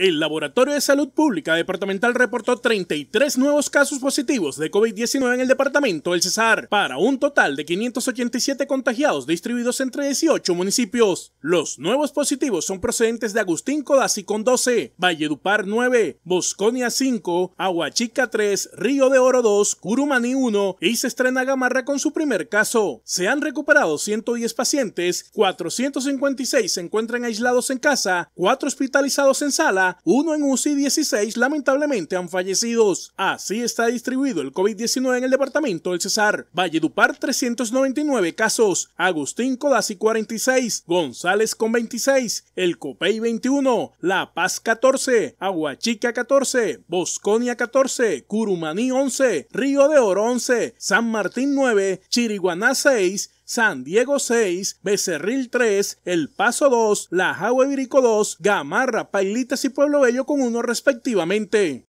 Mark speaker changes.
Speaker 1: El Laboratorio de Salud Pública Departamental reportó 33 nuevos casos positivos de COVID-19 en el departamento del Cesar, para un total de 587 contagiados distribuidos entre 18 municipios. Los nuevos positivos son procedentes de Agustín Codazzi con 12, Valledupar 9, Bosconia 5, Aguachica 3, Río de Oro 2, Curumaní 1 y se estrena Gamarra con su primer caso. Se han recuperado 110 pacientes, 456 se encuentran aislados en casa, 4 hospitalizados en sala, uno en UCI 16 lamentablemente han fallecido. Así está distribuido el COVID-19 en el departamento del Cesar. Valledupar 399 casos, Agustín Codazzi 46, González con 26, El Copey 21, La Paz 14, Aguachica 14, Bosconia 14, Curumaní 11, Río de Oro 11, San Martín 9, Chiriguaná 6, San Diego 6, Becerril 3, El Paso 2, La Jagua 2, Gamarra, Pailitas y Pueblo Bello con 1 respectivamente.